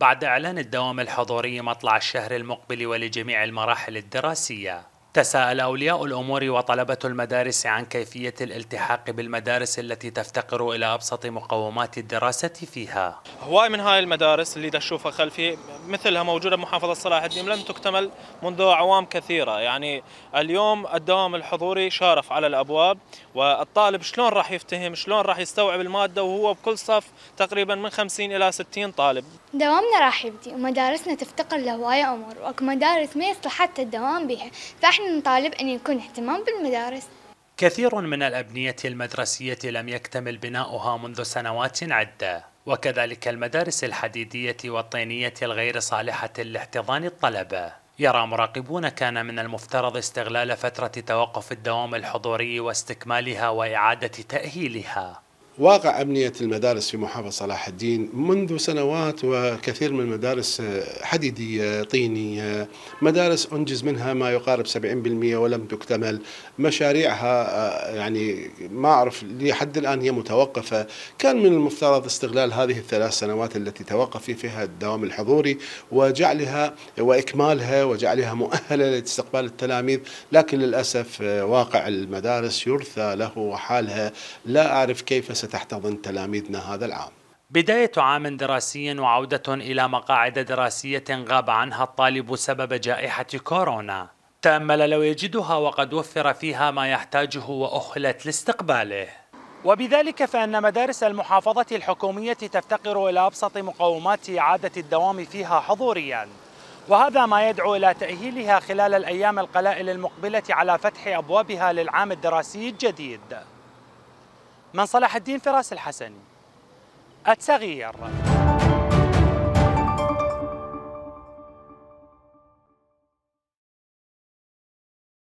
بعد إعلان الدوام الحضوري مطلع الشهر المقبل ولجميع المراحل الدراسية تساءل أولياء الأمور وطلبة المدارس عن كيفية الالتحاق بالمدارس التي تفتقر إلى أبسط مقومات الدراسة فيها هواي من هاي المدارس اللي تشوفها خلفي مثلها موجودة بمحافظة صلاح الدين لم تكتمل منذ أعوام كثيرة يعني اليوم الدوام الحضوري شارف على الأبواب والطالب شلون راح يفتهم شلون راح يستوعب المادة وهو بكل صف تقريبا من 50 إلى 60 طالب دوامنا راح يبدي ومدارسنا تفتقر لهواية أمور وأكو مدارس ما يصلح حتى الدوام بها فإحنا نطالب أن يكون اهتمام بالمدارس كثير من الأبنية المدرسية لم يكتمل بناؤها منذ سنوات عدة وكذلك المدارس الحديدية والطينية الغير صالحة لاحتضان الطلبة يرى مراقبون كان من المفترض استغلال فترة توقف الدوام الحضوري واستكمالها وإعادة تأهيلها واقع أمنية المدارس في محافظة صلاح الدين منذ سنوات وكثير من المدارس حديدية طينية مدارس أنجز منها ما يقارب 70% ولم تكتمل مشاريعها آه، يعني ما أعرف لحد الآن هي متوقفة كان من المفترض استغلال هذه الثلاث سنوات التي توقف فيها الدوام الحضوري وجعلها وإكمالها وجعلها مؤهلة لاستقبال التلاميذ لكن للأسف آه، واقع المدارس يرثى له وحالها لا أعرف كيف ست ستحتضن تلاميذنا هذا العام بداية عام دراسي وعودة إلى مقاعد دراسية غاب عنها الطالب سبب جائحة كورونا تأمل لو يجدها وقد وفر فيها ما يحتاجه وأخلت لاستقباله وبذلك فإن مدارس المحافظة الحكومية تفتقر إلى أبسط مقومات إعادة الدوام فيها حضورياً وهذا ما يدعو إلى تأهيلها خلال الأيام القلائل المقبلة على فتح أبوابها للعام الدراسي الجديد من صلاح الدين فراس الحسني التغيير